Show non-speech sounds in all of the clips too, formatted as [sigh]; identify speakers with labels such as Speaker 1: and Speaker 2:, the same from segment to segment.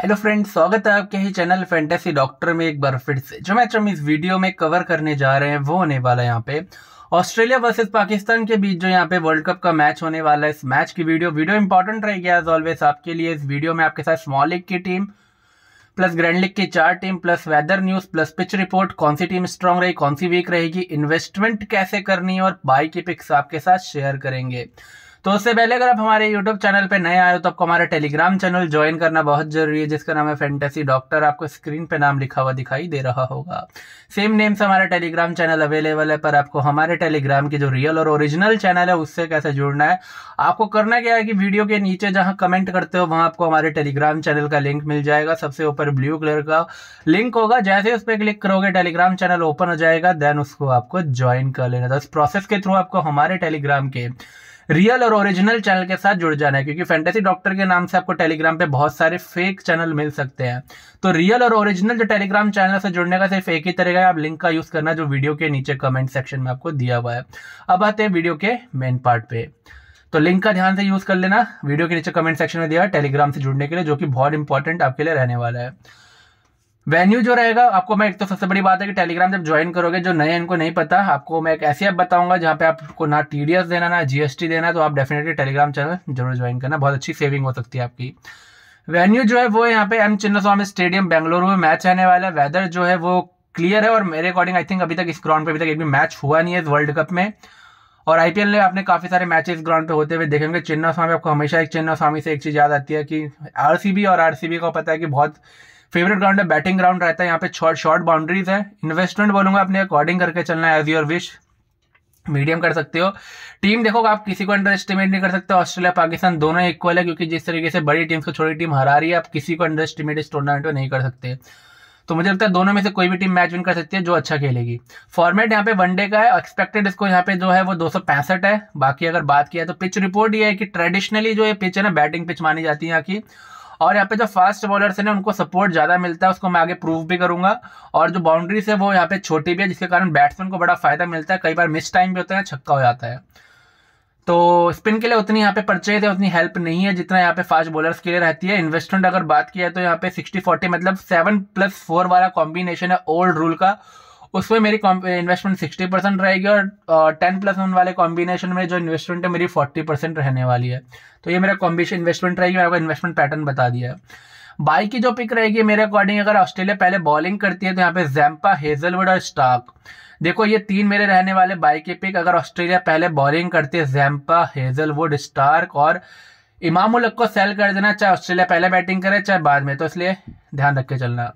Speaker 1: hello friends स्वागत है आपके ही चैनल फैंटेसी डॉक्टर में एक बार फिर से जो मैच हम इस वीडियो में कवर करने जा रहे हैं वो होने वाला है यहाँ पे ऑस्ट्रेलिया वर्सेस पाकिस्तान के बीच जो यहाँ पे वर्ल्ड कप का मैच होने वाला है इस मैच की वीडियो वीडियो इंपॉर्टेंट रहेगी एज ऑलवेज आपके लिए इस वीडियो में आपके साथ स्मॉल लीग की टीम प्लस ग्रैंड लीग की चार team plus weather news plus pitch report कौन सी टीम स्ट्रांग रही कौन सी वीक रहेगी इन्वेस्टमेंट कैसे करनी और बाई की पिक्स आपके साथ शेयर करेंगे तो उससे पहले अगर आप हमारे यूट्यूब चैनल पे नए आए हो तो आपको हमारा टेलीग्राम चैनल ज्वाइन करना बहुत जरूरी है जिसका नाम है फैंटेसी डॉक्टर आपको स्क्रीन पे नाम लिखा हुआ दिखाई दे रहा होगा सेम नेम से हमारा टेलीग्राम चैनल अवेलेबल है पर आपको हमारे टेलीग्राम की जो रियल और ओरिजिनल चैनल है उससे कैसे जुड़ना है आपको करना क्या है कि वीडियो के नीचे जहाँ कमेंट करते हो वहाँ आपको हमारे टेलीग्राम चैनल का लिंक मिल जाएगा सबसे ऊपर ब्लू कलर का लिंक होगा जैसे उस पर क्लिक करोगे टेलीग्राम चैनल ओपन हो जाएगा देन उसको आपको ज्वाइन कर लेना था तो प्रोसेस के थ्रू आपको हमारे टेलीग्राम के रियल और ओरिजिनल चैनल के साथ जुड़ जाना है क्योंकि फैंटेसी डॉक्टर के नाम से आपको टेलीग्राम पे बहुत सारे फेक चैनल मिल सकते हैं तो रियल और ओरिजिनल जो टेलीग्राम चैनल से जुड़ने का सिर्फ एक ही तरीका है आप लिंक का यूज करना जो वीडियो के नीचे कमेंट सेक्शन में आपको दिया हुआ है अब आते हैं वीडियो के मेन पार्ट पे तो लिंक का ध्यान से यूज कर लेना वीडियो के नीचे कमेंट सेक्शन में दिया है टेलीग्राम से जुड़ने के लिए जो कि बहुत इंपॉर्टेंट आपके लिए रहने वाला है वेन्यू जो रहेगा आपको मैं एक तो सबसे बड़ी बात है कि टेलीग्राम जब ज्वाइन करोगे जो नए इनको नहीं पता आपको मैं एक ऐसी ऐप बताऊंगा जहाँ पे आपको ना टी देना ना जीएसटी देना तो आप डेफिनेटली टेलीग्राम चैनल जरूर ज्वाइन करना बहुत अच्छी सेविंग हो सकती है आपकी वेन्यू जो है वो यहाँ पे एम चिन्नास्वामी स्टेडियम बेंगलुरु में मैच आने वाला है वेदर जो है वो क्लियर है और मेरे अकॉर्डिंग आई थिंक अभी तक इस ग्राउंड पे अभी तक एक भी मैच हुआ नहीं है इस वर्ल्ड कप में और आईपीएल में आपने काफी सारे मैचेस ग्राउंड पे होते हुए देखेंगे चिन्ना स्वामी आपको हमेशा एक चिन्ना स्वामी से एक चीज याद आती है कि आरसीबी और आरसीबी को पता है कि बहुत फेवरेट ग्राउंड है बैटिंग ग्राउंड रहता है यहाँ पे शॉर्ट शॉर्ट बाउंड्रीज है इन्वेस्टमेंट बोलूंगा अपने अकॉर्डिंग करके चलना है एज योर विश मीडियम कर सकते हो टीम देखो आप किसी को अंडर एस्टिमेट नहीं कर सकते ऑस्ट्रेलिया पाकिस्तान दोनों इक्वल है क्योंकि जिस तरीके से बड़ी टीम को छोटी टीम हरा रही है आप किसी को अंडर एस्टिमेट इस टूर्नामेंट में नहीं कर सकते तो मुझे लगता है दोनों में से कोई भी टीम मैच विन कर सकती है जो अच्छा खेलेगी फॉर्मेट यहाँ पे वनडे का है एक्सपेक्टेड इसको यहाँ पे जो है वो दो है बाकी अगर बात किया तो पिच रिपोर्ट ये है कि ट्रेडिशनली जो ये पिच है ना बैटिंग पिच मानी जाती है यहाँ की और यहाँ पे जो फास्ट बॉलर्स हैं उनको सपोर्ट ज़्यादा मिलता है उसको मैं आगे प्रूव भी करूंगा और जो बाउंड्रीज है वो यहाँ पे छोटी भी है जिसके कारण बैट्समैन को बड़ा फायदा मिलता है कई बार मिस टाइम भी होता है छक्का हो जाता है तो स्पिन के लिए उतनी यहाँ पे परचेज है उतनी हेल्प नहीं है जितना यहाँ पे फास्ट बॉलर्स के लिए रहती है इन्वेस्टमेंट अगर बात किया तो यहाँ पे सिक्सटी फोर्टी मतलब सेवन प्लस फोर वाला कॉम्बिनेशन है ओल्ड रूल का उसमें मेरी इन्वेस्टमेंट सिक्सटी परसेंट रहेगी और टेन प्लस वन वाले कॉम्बिनेशन में जो इन्वेस्टमेंट है मेरी फोर्टी परसेंट रहने वाली है तो ये मेरा कॉम्बिनेशन इन्वेस्टमेंट रहेगी मैं आपको इन्वेस्टमेंट पैटर्न बता दिया है बाई की जो पिक रहेगी मेरे अकॉर्डिंग अगर ऑस्ट्रेलिया पहले बॉलिंग करती है तो यहाँ पे जैम्पा हेजलवुड और स्टार्क देखो ये तीन मेरे रहने वाले बाई के पिक अगर ऑस्ट्रेलिया पहले बॉलिंग करती है जैम्पा हेजलवुड स्टार्क और इमामुल को सेल कर देना चाहे ऑस्ट्रेलिया पहले बैटिंग करे चाहे बाद में तो इसलिए ध्यान रख के चलना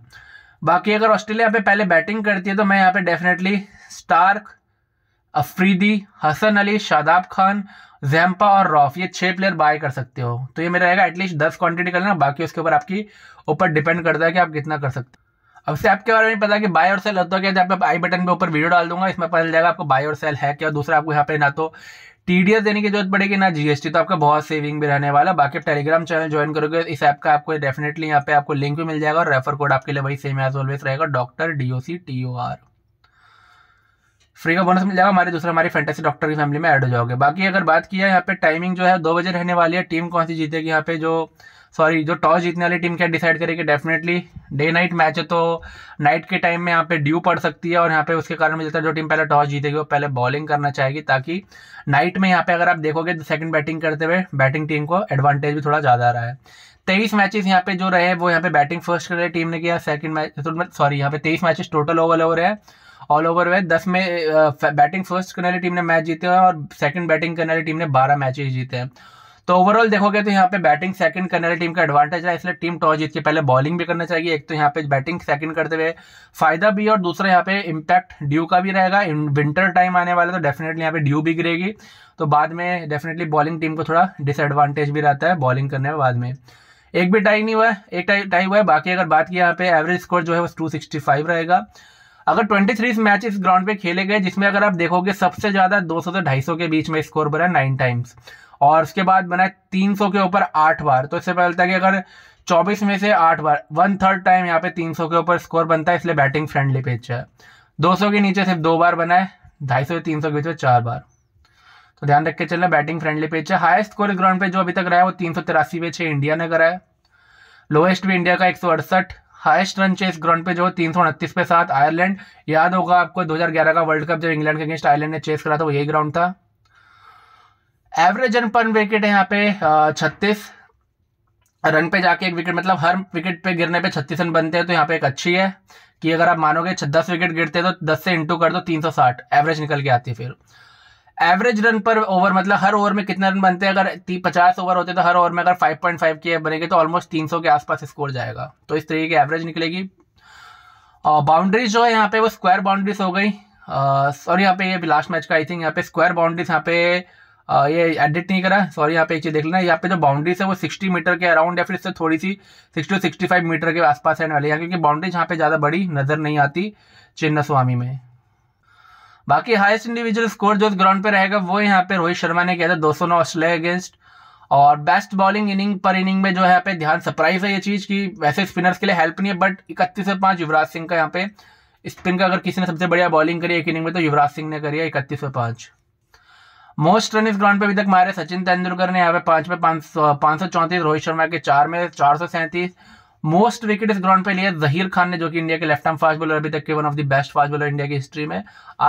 Speaker 1: बाकी अगर ऑस्ट्रेलिया पे पहले बैटिंग करती है तो मैं यहाँ पे definitely Starc Afridi Hasan Ali Shadab Khan Zampa और रॉफ ये छः प्लेयर बाय कर सकते हो तो ये मेरा रहेगा एटलीस्ट दस क्वांटिटी कर लेना बाकी उसके ऊपर आपकी ऊपर डिपेंड करता है कि आप कितना कर सकते हो अब से आपके बारे में पता कि बाय और सेल होता है तो आई बटन के ऊपर वीडियो डाल दूंगा इसमें पता चल जाएगा आपको बाय और सेल है क्या दूसरा आपको यहाँ पे ना तो टीडीएस देने की जरूरत पड़ेगी ना जीएसटी तो आपका बहुत सेविंग भी रहने वाला बाकी आप टेलीग्राम चैनल ज्वाइन करोगे इस ऐप का आपको डेफिनेटली यहाँ पे आपको लिंक भी मिल जाएगा और रेफर कोड आपके लिए वही सेम एज ऑलवेज रहेगा doctor C T O R free का बोनस मिल जाएगा हमारे दूसरा हमारी फैंटेसी डॉक्टर की फैमिली में ऐड हो जाओगे बाकी अगर बात किया यहाँ पे टाइमिंग जो है दो बजे रहने वाली है टीम कौन सी जीतेगी यहाँ पे जो सॉरी जो टॉस जीतने वाली टीम क्या डिसाइड करेगी डेफिनेटली डे नाइट मैच है तो नाइट के टाइम में यहाँ पे ड्यू पड़ सकती है और यहाँ पे उसके कारण मुझे है जो टीम पहले टॉस जीतेगी वो पहले बॉलिंग करना चाहेगी ताकि नाइट में यहाँ पे अगर आप देखोगे तो सेकंड बैटिंग करते हुए बैटिंग टीम को एडवांटेज भी थोड़ा ज़्यादा रहा है तेईस मैचेस यहाँ पे जो रहे वो यहाँ पे बैटिंग फर्स्ट कर रहे टीम ने किया सेकंड मैच सॉरी यहाँ पे तेईस मैचेस टोटल ओवर ओवर रहे हैं ऑल ओवर हुए दस में बैटिंग फर्स्ट करने वाली टीम ने मैच जीते हैं और सेकंड बैटिंग करने वाली टीम ने बारह मैचेस जीते हैं तो ओवरऑल देखोगे तो यहाँ पे बैटिंग सेकंड करने वाली टीम का एडवांटेज है इसलिए टीम टॉस जीत के पहले बॉलिंग भी करना चाहिए एक तो यहाँ पे बैटिंग सेकंड करते हुए फायदा भी और दूसरा यहाँ पे इम्पैक्ट ड्यू का भी रहेगा विंटर टाइम आने वाला तो डेफिनेटली यहाँ पे ड्यू भी गिरेगी तो बाद में डेफिनेटली बॉलिंग टीम को थोड़ा डिसएडवांटेज भी रहता है बॉलिंग करने में बाद में एक भी टाई नहीं हुआ है एक टाई टाई हुआ है बाकी अगर बात की यहाँ पे एवरेज स्कोर जो है वो टू सिक्सटी फाइव रहेगा अगर 23 मैच इस ग्राउंड पे खेले गए जिसमें अगर आप देखोगे सबसे ज्यादा 200 से 250 के बीच में स्कोर बना नाइन टाइम्स और उसके बाद बना है तीन सौ के ऊपर आठ बार तो इससे पहले कि अगर चौबीस में से आठ बार वन थर्ड टाइम यहाँ पे तीन सौ के ऊपर स्कोर बनता है इसलिए बैटिंग फ्रेंडली पिच है दो सौ के नीचे सिर्फ दो बार बना है ढाई सौ तीन सौ के बीच में चार बार तो ध्यान रख के चलना बैटिंग फ्रेंडली पिच है हाईएस्ट स्कोर ग्राउंड पे जो अभी तक रहा है वो तीन सौ तिरासी पे छः इंडिया ने कराया लोएस्ट भी इंडिया का एक सौ अड़सठ हाइस्ट रन चेस ग्राउंड पे जो तीन सौ उनतीस पे साथ आयरलैंड याद होगा आपको 2011 का वर्ल्ड कप जब इंग्लैंड के अगेंस्ट आयरलैंड ने चेस करा था वो यही ग्राउंड था एवरेज रन पर विकेट है यहाँ पे छत्तीस रन पे जाके एक विकेट मतलब हर विकेट पे गिरने पे छत्तीस रन बनते हैं तो यहाँ पे एक अच्छी है कि अगर आप मानोगे दस विकेट गिरते हैं तो दस से इंटू कर दो तीन सौ साठ एवरेज निकल के आती है फिर एवरेज रन पर ओवर मतलब हर ओवर में कितने रन बनते हैं अगर पचास ओवर होते तो हर ओवर में अगर फाइव पॉइंट फाइव के बनेंगे तो ऑलमोस्ट तीन सौ के आसपास स्कोर जाएगा तो इस तरीके की एवरेज निकलेगी और बाउंड्रीज जो है यहाँ पे वो स्क्वायर बाउंड्रीज हो गई और यहाँ पे ये लास्ट मैच का आई थिंक यहाँ पे स्क्वायर बाउंड्रीज यहाँ पे ये एडिट नहीं करा सॉरी यहाँ पे एक चीज़ देख लेना यहाँ पे जो बाउंड्री है वो 60 मीटर के अराउंड या फिर इससे थोड़ी सी 60 टू 65 मीटर के आसपास रहने वाली है क्योंकि बाउंड्री यहाँ पे ज़्यादा बड़ी नज़र नहीं आती चिन्ना स्वामी में बाकी हाईएस्ट इंडिविजुअल स्कोर जो ग्राउंड पे रहेगा वो यहाँ पे रोहित शर्मा ने किया था दो ऑस्ट्रेलिया अगेंस्ट और बेस्ट बॉलिंग इनिंग पर इनिंग में जो है पे ध्यान सरप्राइज है ये चीज़ की वैसे स्पिनर्स के लिए हेल्प नहीं है बट इकतीस से पाँच युवराज सिंह का यहाँ पे स्पिन का अगर किसी ने सबसे बढ़िया बॉलिंग करी एक इनिंग में तो युवराज सिंह ने करी है इकतीस से पाँच मोस्ट रन इस ग्राउंड पे अभी तक मारे सचिन तेंदुलकर ने यहाँ पे पांच पे पांच सौ चौंतीस रोहित शर्मा के चार में चार सौ सैंतीस मोस्ट विकेट इस ग्राउंड पे लिए जहीर खान ने जो कि इंडिया के लेफ्ट आर्म फास्ट बॉलर अभी तक के one of the best fast bowler India की हिस्ट्री में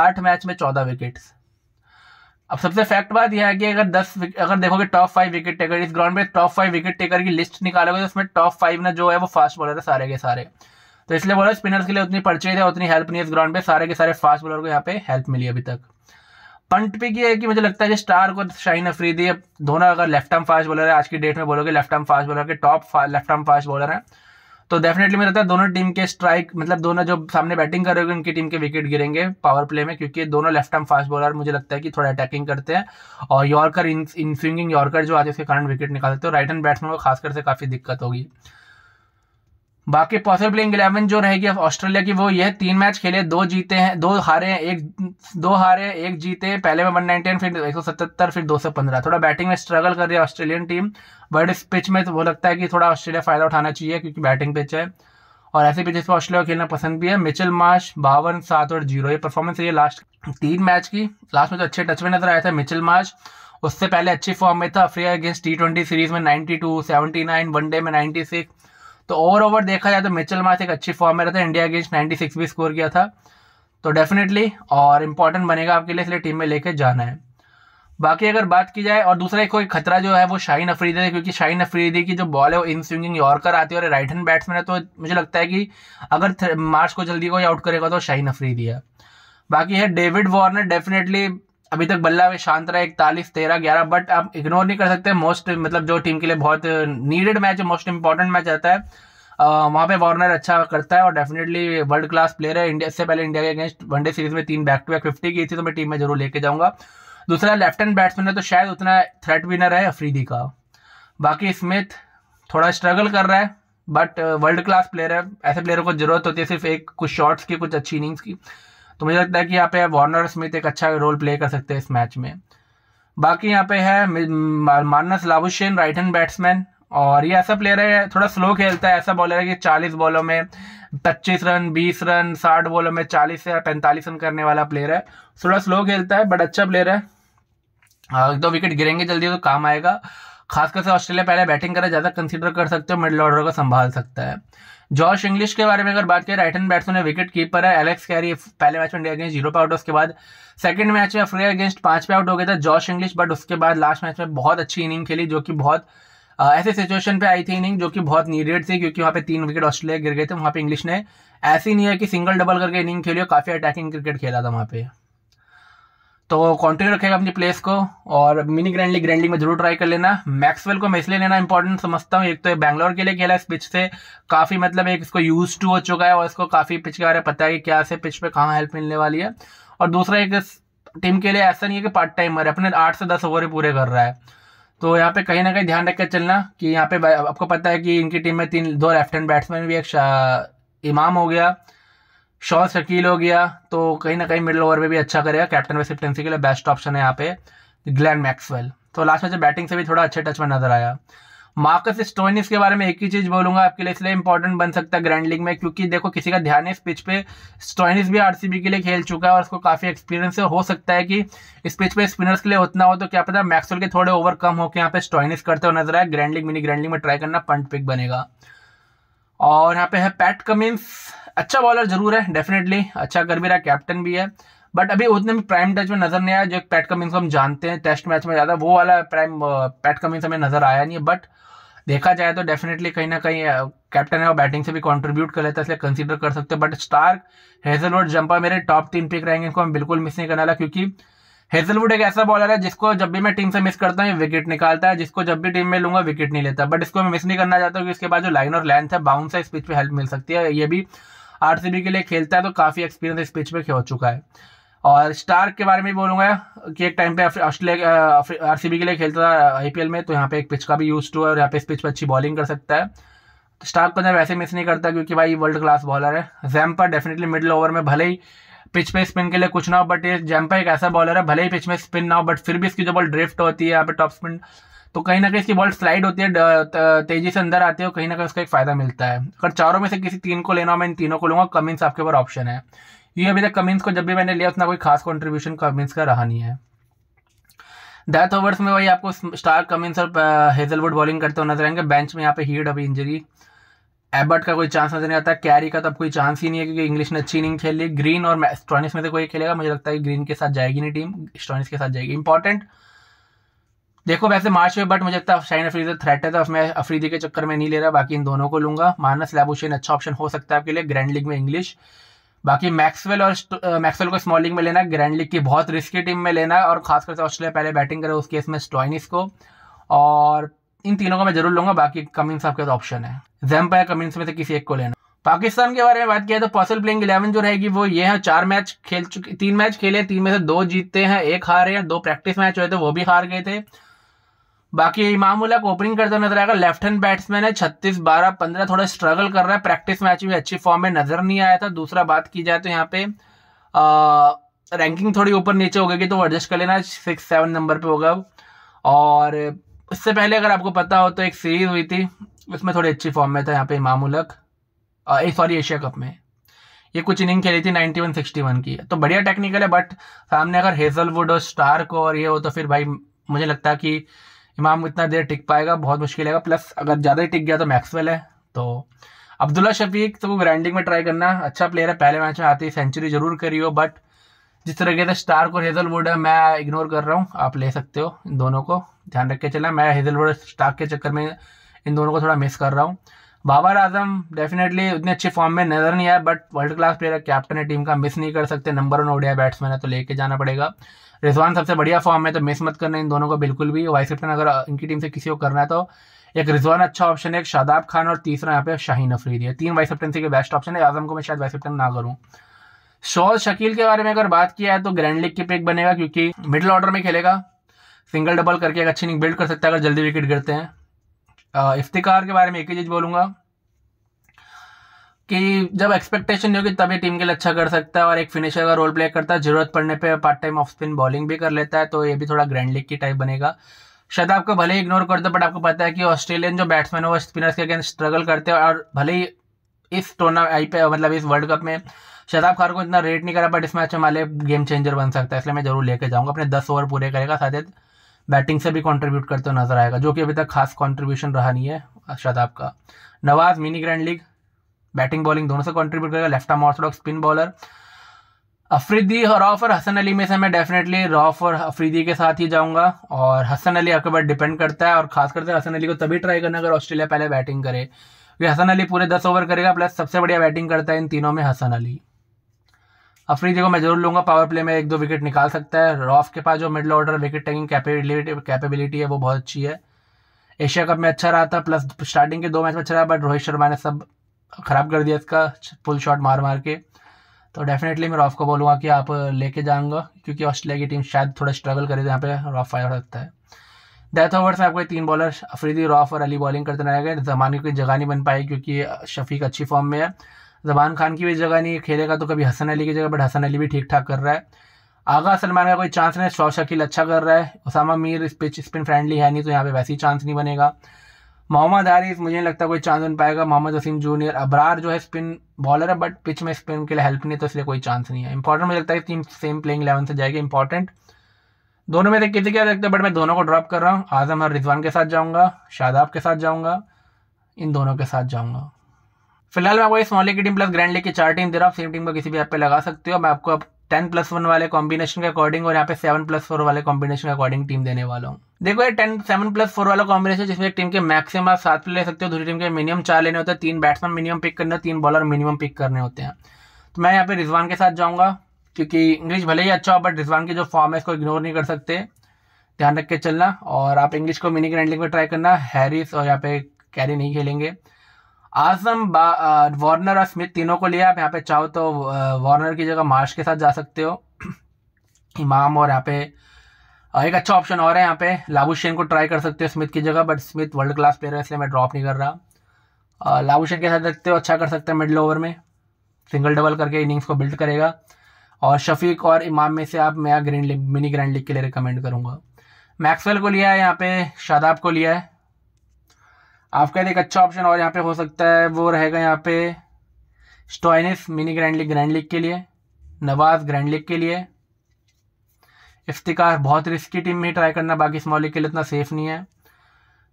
Speaker 1: आठ मैच में चौदह विकेट अब सबसे फैक्ट बात यह है कि अगर दस अगर देखोगे टॉप फाइव विकेट टेकर इस ग्राउंड पे टॉप फाइव विकेट टेकर की लिस्ट निकालोगे तो उसमें टॉप फाइव ने जो है वो फास्ट बॉलर है सारे के सारे तो इसलिए बोला स्पिनर्स के लिए उतनी परचेज है उतनी हेल्प नहीं है इस ग्राउंड पे सारे के सारे फास्ट बॉलर को यहाँ पे हेल्प मिली अभी तक पंट पिक किया है कि मुझे लगता है कि स्टार को शाहीन अफरीदी दोनों अगर लेफ्ट आर्म फास्ट बॉलर है आज की डेट में बोलोगे लेफ्ट आर्म फास्ट बॉलर के top left arm fast bowler हैं तो डेफिनेटली मुझे लगता है दोनों टीम के स्ट्राइक मतलब दोनों जो सामने बैटिंग करोगे उनकी टीम के विकेट गिरेंगे पावर प्ले में क्योंकि दोनों लेफ्ट आर्म फास्ट बॉलर मुझे लगता है कि थोड़ा अटैकिंग करते हैं और यॉर्कर इन स्विंगिंग यॉर्कर जो आते उसके कारण विकेट निकालते हैं राइट हैंड बैट्समैन को खासकर से काफ़ी दिक्कत होगी बाकी पॉसिबल इलेवन जो रहेगी ऑस्ट्रेलिया की वो ये तीन मैच खेले दो जीते हैं दो हारे हैं एक दो हारे हैं एक जीते पहले में वन नाइनटीन फिर एक सौ सतहत्तर फिर दो सौ पंद्रह थोड़ा बैटिंग में स्ट्रगल कर रही है ऑस्ट्रेलियन टीम बट इस पिच में तो वो लगता है कि थोड़ा ऑस्ट्रेलिया फ़ायदा उठाना चाहिए क्योंकि बैटिंग पिच है और ऐसे पिचेस पर ऑस्ट्रेलिया खेलना पसंद भी है मिचल मार्श बावन सात और जीरो ये परफॉर्मेंस है ये लास्ट तीन मैच की लास्ट में तो अच्छे टच में नजर आया था मिचल मार्श उससे पहले अच्छी फॉर्म में था Africa against T twenty series में ninety two seventy nine one day में नाइन्टी सिक्स तो ओवर ओवर देखा जाए तो मिचल मार्च एक अच्छी फॉर्म में रहता है इंडिया अगेंस्ट नाइन्टी सिक्स भी स्कोर किया था तो डेफिनेटली और इम्पॉर्टेंट बनेगा आपके लिए इसलिए टीम में लेके जाना है बाकी अगर बात की जाए और दूसरा एक कोई खतरा जो है वो शाहीन अफरीदी है क्योंकि शाहीन अफरीदी की जो बॉल है वो इन स्विंगिंग यॉर्कर आती है और राइट हैंड बैट्समैन है तो मुझे लगता है कि अगर मार्च को जल्दी कोई आउट करेगा तो शाहीन अफरीदी है बाकी है डेविड वॉर्नर डेफिनेटली अभी तक बल्ला में शांत रहा इकतालीस तेरह ग्यारह बट आप इग्नोर नहीं कर सकते मोस्ट मतलब जो टीम के लिए बहुत नीडेड मैच है मोस्ट इंपॉर्टेंट मैच रहता है वहाँ पे वार्नर अच्छा करता है और डेफिनेटली वर्ल्ड क्लास प्लेयर है इंडिया इससे पहले इंडिया के अगेंस्ट वनडे सीरीज में तीन बैक टू बैक फिफ्टी की थी तो मैं टीम में जरूर लेके जाऊंगा दूसरा लेफ्ट हैंड बैट्समैन है तो शायद उतना थ्रेट विनर है अफरीदी का बाकी स्मिथ थोड़ा स्ट्रगल कर रहा है बट वर्ल्ड क्लास प्लेयर है ऐसे प्लेयरों को जरूरत होती है सिर्फ एक कुछ शॉट्स की कुछ अच्छी इनिंग्स की तो मुझे लगता है कि यहाँ पे वार्नर स्मिथ एक अच्छा रोल प्ले कर सकते हैं इस मैच में बाकी यहाँ पे है Marnus Labuschagne right hand batsman और ये ऐसा प्लेयर है थोड़ा स्लो खेलता है ऐसा बॉलर है कि 40 बॉलों में 25 रन 20 रन 60 बॉलों में 40 या 45 रन करने वाला प्लेयर है थोड़ा स्लो खेलता है बट अच्छा प्लेयर है हाँ, एक दो विकेट गिरेंगे जल्दी तो काम आएगा खासकर से ऑस्ट्रेलिया पहले बैटिंग करे ज़्यादा कंसिडर कर सकते हो मिडल ऑर्डर को संभाल सकता है जॉर्श इंग्लिश के बारे में अगर बात करें राइट हैंड बैट्समैन है विकेट कीपर है एलेक्स कैरी पहले मैच में इंडिया अगेंस्ट जीरो पे आउट उसके बाद सेकंड मैच में अफ्रीका अगेंस्ट पाँच पे आउट हो गया था जॉर्श इंग्लिश बट उसके बाद लास्ट मैच में बहुत अच्छी इनिंग खेली जो कि बहुत ऐसे सिचुएशन पे आई थी इनिंग जो कि बहुत नीडेड थी क्योंकि वहाँ पे तीन विकेट ऑस्ट्रेलिया गिर गए थे वहाँ पे इंग्लिश ने ऐसी नहीं है कि सिंगल डबल करके इनिंग खेली और काफ़ी अटैकिंग क्रिकेट खेला था वहाँ पे तो कंटिन्यू रखेगा अपनी प्लेस को और मिनी ग्रैंडली ग्रैंडली में जरूर ट्राई कर लेना मैक्सवेल को मैं इसलिए लेना इंपॉर्टेंट समझता हूँ एक तो बैंगलोर के लिए खेला इस पिच से काफ़ी मतलब एक इसको यूज टू हो चुका है और इसको काफ़ी पिच के बारे में पता है कि क्या से पिच पे कहाँ हेल्प मिलने वाली है और दूसरा एक टीम के लिए ऐसा नहीं है कि पार्ट टाइमर है अपने आठ से दस ओवर ही पूरे कर रहा है तो यहाँ पे कहीं ना कहीं ध्यान रखकर चलना कि यहाँ पे आपको पता है कि इनकी टीम में तीन दो लेफ्ट हैंड बैट्समैन भी एक इमाम हो गया शॉस शकील हो गया तो कहीं ना कहीं मिडल ओवर में भी अच्छा करेगा कैप्टन वेसिप्टेंसी के लिए बेस्ट ऑप्शन है यहाँ पे ग्लैन मैक्सवेल तो लास्ट में जो बैटिंग से भी थोड़ा अच्छे टच में नजर आया मार्कस स्टोनिस के बारे में एक ही चीज बोलूंगा आपके लिए इसलिए इंपॉर्टेंट बन सकता है ग्रैंड लीग में क्योंकि देखो किसी का ध्यान है इस पिच पे स्टोनिस भी आरसीबी के लिए खेल चुका है और उसको काफी एक्सपीरियंस है हो सकता है कि इस पिच पे स्पिनर्स के लिए उतना हो तो क्या पता मैक्सवेल के थोड़े ओवर कम होकर यहाँ पे स्टोनिस करते हुए नजर आए grand league mini grand league में ट्राई करना पंट पिक बनेगा और यहाँ पे है पैट कमिंस अच्छा बॉलर जरूर है डेफिनेटली अच्छा कर भी रहा कैप्टन भी है बट अभी उतने भी प्राइम टच में नजर नहीं आया जो पैट कमिंग्स को हम जानते हैं टेस्ट मैच में ज़्यादा वो वाला प्राइम पैट कमिंग्स हमें नजर आया नहीं है बट देखा जाए तो डेफिनेटली कहीं ना कहीं कैप्टन है वो बैटिंग से भी कंट्रीब्यूट कर लेता है इसलिए कंसीडर कर सकते हैं बट स्टार्क हेजलवुड जंपा मेरे टॉप तीन पिक रहेंगे इनको हम बिल्कुल मिस नहीं करने वाला क्योंकि हेजलवुड एक ऐसा बॉलर है जिसको जब भी मैं टीम से मिस करता हूँ विकेट निकालता है जिसको जब भी टीम में लूंगा विकेट नहीं लेता बट इसको मैं मिस नहीं करना चाहता कि इसके बाद जो लाइन और लेंथ है बाउंस है इस पिच पर हेल्प मिल सकती है ये भी आर के लिए खेलता है तो काफ़ी एक्सपीरियंस इस पिच में हो चुका है और स्टार्क के बारे में बोलूँगा कि एक टाइम पे ऑस्ट्रेलिया आर सी के लिए खेलता था आईपीएल में तो यहाँ पे एक पिच का भी यूज टू है और यहाँ पे इस पिच पर अच्छी बॉलिंग कर सकता है तो स्टार्क को जब वैसे मिस नहीं करता क्योंकि भाई वर्ल्ड क्लास बॉलर है जैम्पर डेफिनेटली मिडिल ओवर में भले ही पिच पे स्पिन के लिए कुछ ना हो बट ये जैम्पा एक ऐसा बॉलर है भले ही पिच में स्पिन ना हो बट फिर भी इसकी जो बॉल ड्रिफ्ट होती है यहाँ पे टॉप स्पिन तो कहीं ना कहीं इसकी बॉल स्लाइड होती है तेजी से अंदर आती है कहीं ना कहीं उसका एक फायदा मिलता है अगर चारों में से किसी तीन को लेना हो मैं इन तीनों को लूंगा कमिंस आपके ऊपर ऑप्शन है ये अभी तक कमिंस को जब भी मैंने लिया उतना कोई खास कॉन्ट्रीब्यूशन कमिंस का रहा नहीं है डेथ ओवर्स में वही आपको स्टार कमिंस और हेजलवुड बॉलिंग करते हुए नजर आएंगे बेंच में यहाँ पे हीड अभी इंजरी एबर्ट का कोई चांस नजर नहीं आता कैरी का तो अब कोई चांस ही नहीं है क्योंकि इंग्लिश ने अच्छी इनिंग खेल ली ग्रीन और स्टॉनिस में से कोई खेलेगा मुझे लगता है ग्रीन के साथ जाएगी नहीं टीम स्टॉनिस के साथ जाएगी इंपॉर्टेंट देखो वैसे मार्च में बट मुझे लगता है शाइन अफरीदी थ्रेट है तो मैं अफरीदी के चक्कर में नहीं ले रहा बाकी इन दोनों को लूंगा मानस लैबोशन अच्छा ऑप्शन हो सकता है आपके लिए ग्रैंड लीग में इंग्लिश बाकी मैक्सवेल और मैक्सवेल को स्मॉल लीग में लेना ग्रैंड लीग की बहुत रिस्की टीम में लेना और खासकर से ऑस्ट्रेलिया पहले बैटिंग करे उस केस में स्टॉइनिस को और इन तीनों को मैं जरूर लूंगा बाकी कमिंस आपके पास ऑप्शन है जैम्पा या कमिंस में से किसी एक को लेना पाकिस्तान के बारे में बात किया तो पॉसिबल प्लेइंग इलेवन जो रहेगी वो ये है चार मैच खेल चुके तीन मैच खेले तीन में से दो जीतते हैं एक हारे हैं दो प्रैक्टिस मैच हुए थे वो भी हार गए थे बाकी इमाम उलक ओपनिंग करते नजर आएगा लेफ्ट हैंड बैट्समैन है छत्तीस बारह पंद्रह थोड़ा स्ट्रगल कर रहा है प्रैक्टिस मैच में अच्छी फॉर्म में नजर नहीं आया था दूसरा बात की जाए तो यहाँ पे रैंकिंग थोड़ी ऊपर नीचे हो गई तो एडजस्ट कर लेना सिक्स सेवन नंबर पर होगा और इससे पहले अगर आपको पता हो तो एक सीरीज हुई थी उसमें थोड़ी अच्छी फॉर्म में था यहाँ पे इमाम उलक सॉरी एशिया कप में ये कुछ इनिंग खेली थी नाइनटी वन सिक्सटी वन की तो बढ़िया टेक्निकल है बट सामने अगर हेजलवुड और स्टार को और ये हो तो फिर भाई मुझे लगता है कि इमाम इतना देर टिक पाएगा बहुत मुश्किल है प्लस अगर ज़्यादा ही टिक गया तो मैक्सवेल है तो अब्दुल्ला शफीक तो वो ग्राइंडिंग में ट्राई करना अच्छा प्लेयर है पहले मैच में आती है सेंचुरी जरूर करी हो बट जिस तरीके से स्टार्क और हेजलवुड है मैं इग्नोर कर रहा हूँ आप ले सकते हो इन दोनों को ध्यान रख के चलना मैं हेजलवुड स्टार्क के चक्कर में इन दोनों को थोड़ा मिस कर रहा हूँ बाबर आजम डेफिनेटली उतने अच्छे फॉर्म में नज़र नहीं आया बट वर्ल्ड क्लास प्लेयर है कैप्टन है टीम का मिस नहीं कर सकते नंबर वन ओडिया बैट्समैन है तो लेके जाना पड़ेगा रिजवान सबसे बढ़िया फॉर्म है तो मिस मत करना इन दोनों को बिल्कुल भी वाइस कैप्टन अगर इनकी टीम से किसी को करना है तो एक रिजवान अच्छा ऑप्शन है एक शादाब खान और तीसरा यहाँ पे शाहीन अफरीदी है तीन वाइस कैप्टनसी के बेस्ट ऑप्शन है आजम को मैं शायद वाइस कैप्टन ना करूँ शोज शकील के बारे में अगर बात किया है तो ग्रैंड लीग के पिक बनेगा क्योंकि मिडिल ऑर्डर में खेलेगा सिंगल डबल करके एक अच्छी इनिंग बिल्ड कर सकता है अगर जल्दी विकेट गिरते हैं इफ्तिकार के बारे में एक ही चीज़ बोलूँगा कि जब एक्सपेक्टेशन नहीं होगी तभी टीम के लिए अच्छा कर सकता है और एक फिनिशर का रोल प्ले करता है जरूरत पड़ने पे part time off spin bowling भी कर लेता है तो ये भी थोड़ा ग्रैंड लीग की टाइप बनेगा शायद आपको भले ही इग्नोर कर दो बट आपको पता है कि ऑस्ट्रेलियन जो बैट्समैन है वो स्पिनर्स के अगेंस्ट स्ट्रगल करते हैं और भले ही इस टूर्ना आई पे मतलब इस वर्ल्ड कप में शताब खार को इतना रेट नहीं करा बट इस मैच में हमारे गेम चेंजर बन सकता है इसलिए मैं जरूर लेके जाऊंगा अपने दस ओवर पूरे करेगा साथ ही बैटिंग से भी कंट्रीब्यूट करते हुए नजर आएगा जो कि अभी तक खास कंट्रीब्यूशन रहा नहीं है शताब का Nawaz mini grand league batting bowling दोनों से कॉन्ट्रीब्यूट करेगा left arm orthodox spin bowler Afridi Rauf और हसन अली में से मैं डेफिनेटली रॉफ और अफरीदी के साथ ही जाऊंगा और हसन अली आपके पास डिपेंड करता है और खास करके हसन अली को तभी ट्राई करना अगर ऑस्ट्रेलिया पहले बैटिंग करे क्योंकि हसन अली पूरे दस ओवर करेगा प्लस सबसे बढ़िया बैटिंग करता है इन तीनों में हसन अली अफरीदी को मैं जरूर लूंगा पावर प्ले में एक दो विकेट निकाल सकता है रॉफ के पास जो middle order wicket taking capability है वो बहुत अच्छी है एशिया कप में अच्छा रहा था प्लस स्टार्टिंग के दो मैच में अच्छा रहा बट रोहित शर्मा ने सब ख़राब कर दिया इसका फुल शॉट मार मार के तो डेफिनेटली मैं रॉफ को बोलूँगा कि आप लेके जाऊँगा क्योंकि ऑस्ट्रेलिया की टीम शायद थोड़ा स्ट्रगल करे तो यहाँ पे रॉफ फायर हो सकता है डेथ ओवर्स में आपको तीन बॉलर अफरीदी रॉफ और अली बॉलिंग करते रह गए जमाने की जगह नहीं बन पाई क्योंकि शफीक अच्छी फॉर्म में है जबान खान की भी जगह नहीं खेलेगा तो कभी हसन अली की जगह बट हसन अली भी ठीक ठाक कर रहा है आगा सलमान का कोई चांस नहीं शौ शकील अच्छा कर रहा है Usama Mir pitch spin friendly है नहीं तो यहाँ पे वैसे ही चांस नहीं बनेगा मोहम्मद आरिफ मुझे लगता है कोई चांस बन पाएगा मोहम्मद वसीम जूनियर अबरार जो है स्पिन बॉलर है बट पिच में स्पिन के लिए हेल्प नहीं तो इसलिए कोई चांस नहीं है इंपॉर्टेंट मुझे लगता है टीम सेम प्लेइंग इलेवन से जाएगी इंपॉर्टेंट दोनों में से किसी क्या लगता है बट मैं दोनों को ड्रॉप कर रहा हूँ आजम और रिजवान के साथ जाऊँगा शादाब के साथ जाऊँगा इन दोनों के साथ जाऊँगा फिलहाल मैं आपको स्मॉल लीग की टीम प्लस ग्रैंड लीग की चार टीम दे रहा हूँ सेम टीम को किसी भी ऐप पे लगा सकते हो मैं आपको अब टेन प्लस वन वाले कॉम्बिनेशन के अकॉर्डिंग और यहाँ पे सेवन प्लस फोर वाले कॉम्बिनेशन के अकॉर्डिंग टीम देने वाला हूँ देखो ये टेन सेवन प्लस फोर वाला कॉम्बिनेशन जिसमें एक टीम के मैक्सिमम आप सात प्लेयर ले सकते हो दूसरी टीम के मिनिमम चार लेने होते हैं तीन बैट्समैन मिनिमम पिक करने तीन बॉलर मिनिमम पिक करने होते हैं तो मैं यहाँ पे रिजवान के साथ जाऊँगा क्योंकि इंग्लिश भले ही अच्छा हो बट रिजवान की जो फॉर्म है इसको इग्नोर नहीं कर सकते ध्यान रख के चलना और आप इंग्लिश को मिनी ग्रैंड लीग में ट्राई करना हैरिस और यहाँ पे कैरी नहीं खेलेंगे आजम वार्नर और स्मिथ तीनों को लिया आप यहाँ पे चाहो तो वार्नर की जगह मार्श के साथ जा सकते हो [clears throat] इमाम और यहाँ पे एक अच्छा ऑप्शन और है यहाँ पे लाबुशेन को ट्राई कर सकते हो स्मिथ की जगह but Smith world class player है इसलिए मैं ड्रॉप नहीं कर रहा लाबुशेन के साथ देखते हो अच्छा कर सकते हैं मिडल ओवर में सिंगल डबल करके इनिंग्स को बिल्ड करेगा और शफीक और इमाम में से आप मैं ग्रीन मिनी ग्रैंड लीग के लिए रिकमेंड करूँगा मैक्सवेल को लिया है यहाँ पे शादाब को लिया है आपका एक अच्छा ऑप्शन और यहाँ पे हो सकता है वो रहेगा यहाँ पे Stoinis mini grand league grand league के लिए नवाज ग्रैंड लीग के लिए इफ्तिकार बहुत रिस्की टीम में ट्राई करना बाकी स्मॉल लीग के लिए इतना सेफ नहीं है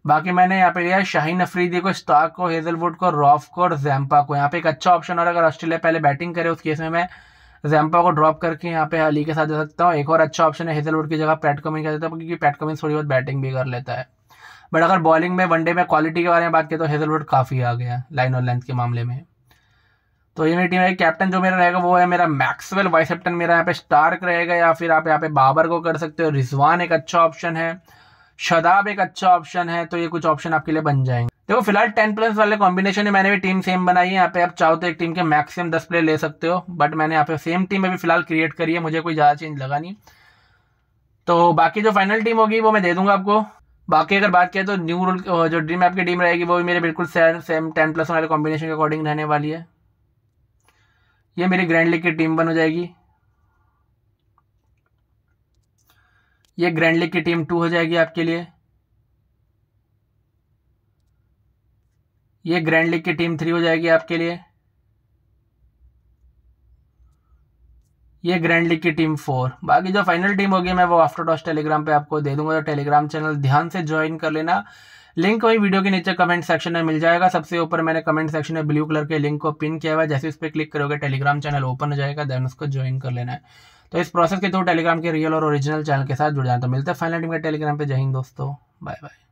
Speaker 1: बाकी मैंने यहाँ पे लिया शाहीन अफरीदी को स्टाक को हेजलवुड को रॉफ को और जैम्पा को यहाँ पे एक अच्छा ऑप्शन और अगर ऑस्ट्रेलिया पहले बैटिंग करे उस केस में मैं जैम्पा को ड्रॉप करके यहाँ पे अली के साथ जा सकता हूँ एक और अच्छा ऑप्शन है हेजलवुड की जगह पैट कमिंग कर देता हूँ क्योंकि पैट कमिंग थोड़ी बहुत बैटिंग भी कर लेता है बट अगर बॉलिंग में वनडे में क्वालिटी के बारे में बात करें तो हेजलवुड काफ़ी आ गया लाइन और लेंथ के मामले में तो ये मेरी टीम है कैप्टन जो मेरा रहेगा वो है मेरा मैक्सवेल वाइस कैप्टन मेरा यहाँ पे स्टार्क रहेगा या फिर आप यहाँ पे बाबर को कर सकते हो रिजवान एक अच्छा ऑप्शन है शदाब एक अच्छा ऑप्शन है तो ये कुछ ऑप्शन आपके लिए बन जाएंगे देखो फिलहाल टेन प्लस वाले कॉम्बिनेशन में मैंने भी टीम सेम बनाई है यहाँ पे आप चाहो तो एक टीम के मैक्सिमम दस प्लेयर ले सकते हो बट मैंने यहाँ पे सेम टीम में भी फिलहाल क्रिएट करी है मुझे कोई ज़्यादा चेंज लगा नहीं तो बाकी जो फाइनल टीम होगी वो मैं दे दूंगा आपको बाकी अगर बात करें तो न्यू रूल जो ड्रीम आपकी टीम रहेगी वो भी मेरे बिल्कुल सेम सेम टेन प्लस वाले कॉम्बिनेशन के अकॉर्डिंग रहने वाली है ये मेरी ग्रैंड लीग की टीम बन हो जाएगी ये ग्रैंड लीग की टीम टू हो जाएगी आपके लिए ये ग्रैंड लीग की टीम थ्री हो जाएगी आपके लिए ये ग्रैंड लीग की टीम फोर बाकी जो फाइनल टीम होगी मैं वो आफ्टर टॉस टेलीग्राम पे आपको दे दूंगा तो टेलीग्राम चैनल ध्यान से ज्वाइन कर लेना लिंक वही वीडियो के नीचे कमेंट सेक्शन में मिल जाएगा सबसे ऊपर मैंने कमेंट सेक्शन में ब्लू कलर के लिंक को पिन किया हुआ है जैसे उस पर क्लिक करोगे टेलीग्राम चैनल ओपन हो जाएगा देन उसको ज्वाइन कर लेना है तो इस प्रोसेस के थ्रू टेलीग्राम के रियल और ओरिजिनल चैनल के साथ जुड़ जाए तो मिलते हैं फाइनल टीम के टेलीग्राम पे जय हिंद दोस्तों बाय बाय